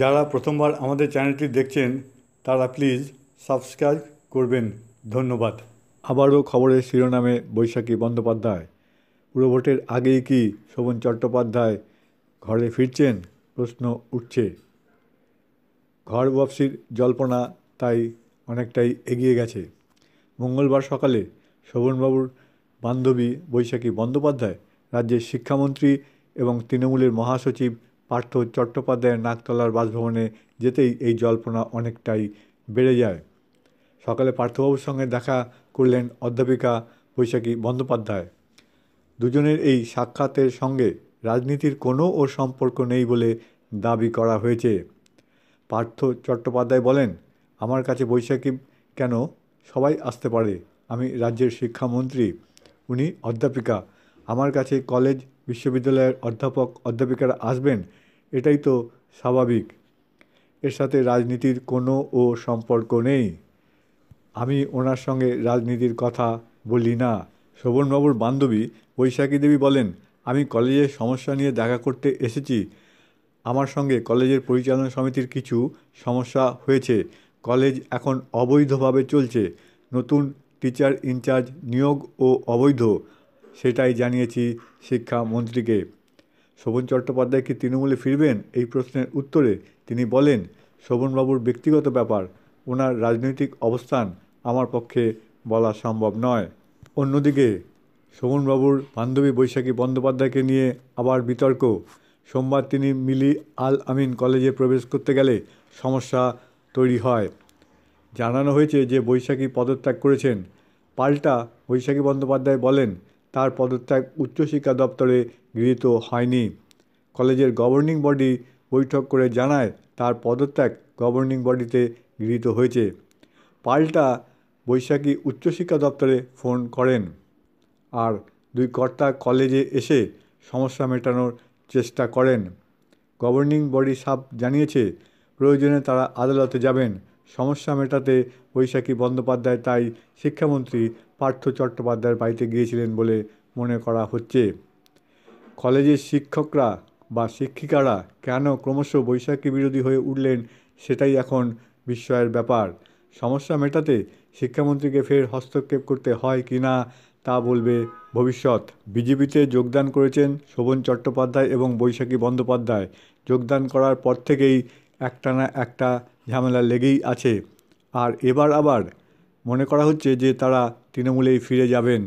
যারা প্রথমবার আমাদের চ্যানেলটি দেখছেন তারা প্লিজ সাবস্ক্রাইব করবেন ধন্যবাদ আবারও খবরের শিরোনামে বৈশাখী বন্দ্যোপাধ্যায় পুরভোটের আগেই কি শোভন চট্টোপাধ্যায় ঘরে ফিরছেন প্রশ্ন উঠছে ঘর বাপসির জল্পনা তাই অনেকটাই এগিয়ে গেছে মঙ্গলবার সকালে শোভনবাবুর বান্ধবী বৈশাখী বন্দ্যোপাধ্যায় রাজ্যের শিক্ষামন্ত্রী এবং তৃণমূলের মহাসচিব পার্থ চট্টোপাধ্যায়ের নাকতলার বাসভবনে যেতেই এই জল্পনা অনেকটাই বেড়ে যায় সকালে পার্থবাবুর সঙ্গে দেখা করলেন অধ্যাপিকা বৈশাখী বন্দ্যোপাধ্যায় দুজনের এই সাক্ষাতের সঙ্গে রাজনীতির কোনো ও সম্পর্ক নেই বলে দাবি করা হয়েছে পার্থ চট্টোপাধ্যায় বলেন আমার কাছে বৈশাখী কেন সবাই আসতে পারে আমি রাজ্যের শিক্ষামন্ত্রী উনি অধ্যাপিকা আমার কাছে কলেজ বিশ্ববিদ্যালয়ের অধ্যাপক অধ্যাপিকারা আসবেন এটাই তো স্বাভাবিক এর সাথে রাজনীতির কোনো ও সম্পর্ক নেই আমি ওনার সঙ্গে রাজনীতির কথা বলি না শোভনবাবুর বান্ধবী বৈশাখী দেবী বলেন আমি কলেজের সমস্যা নিয়ে দেখা করতে এসেছি আমার সঙ্গে কলেজের পরিচালনা সমিতির কিছু সমস্যা হয়েছে কলেজ এখন অবৈধভাবে চলছে নতুন টিচার ইনচার্জ নিয়োগ ও অবৈধ সেটাই জানিয়েছি শিক্ষামন্ত্রীকে শোভন চট্টোপাধ্যায় কি তৃণমূলে ফিরবেন এই প্রশ্নের উত্তরে তিনি বলেন শোভনবাবুর ব্যক্তিগত ব্যাপার ওনার রাজনৈতিক অবস্থান আমার পক্ষে বলা সম্ভব নয় অন্যদিকে শোভনবাবুর বান্ধবী বৈশাখী বন্দ্যোপাধ্যায়কে নিয়ে আবার বিতর্ক সোমবার তিনি মিলি আল আমিন কলেজে প্রবেশ করতে গেলে সমস্যা তৈরি হয় জানানো হয়েছে যে বৈশাখী পদত্যাগ করেছেন পাল্টা বৈশাখী বন্দ্যোপাধ্যায় বলেন তার পদত্যাগ উচ্চশিক্ষা দপ্তরে গৃহীত হয়নি কলেজের গভর্নিং বডি বৈঠক করে জানায় তার পদত্যাগ গভর্নিং বডিতে গৃহীত হয়েছে পাল্টা বৈশাখী উচ্চশিক্ষা দপ্তরে ফোন করেন আর দুই কর্তা কলেজে এসে সমস্যা মেটানোর চেষ্টা করেন গভর্নিং বডি সাপ জানিয়েছে প্রয়োজনে তারা আদালতে যাবেন সমস্যা মেটাতে বৈশাখী বন্দ্যোপাধ্যায় তাই শিক্ষামন্ত্রী পার্থ চট্টোপাধ্যায়ের বাড়িতে গিয়েছিলেন বলে মনে করা হচ্ছে কলেজের শিক্ষকরা বা শিক্ষিকারা কেন ক্রমশ বৈশাখী বিরোধী হয়ে উঠলেন সেটাই এখন বিস্ময়ের ব্যাপার সমস্যা মেটাতে শিক্ষামন্ত্রীকে ফের হস্তক্ষেপ করতে হয় কি না তা বলবে ভবিষ্যৎ বিজেপিতে যোগদান করেছেন শোভন চট্টোপাধ্যায় এবং বৈশাখী বন্দ্যোপাধ্যায় যোগদান করার পর থেকেই একটা না একটা ঝামেলা লেগেই আছে আর এবার আবার মনে করা হচ্ছে যে তারা তৃণমূলেই ফিরে যাবেন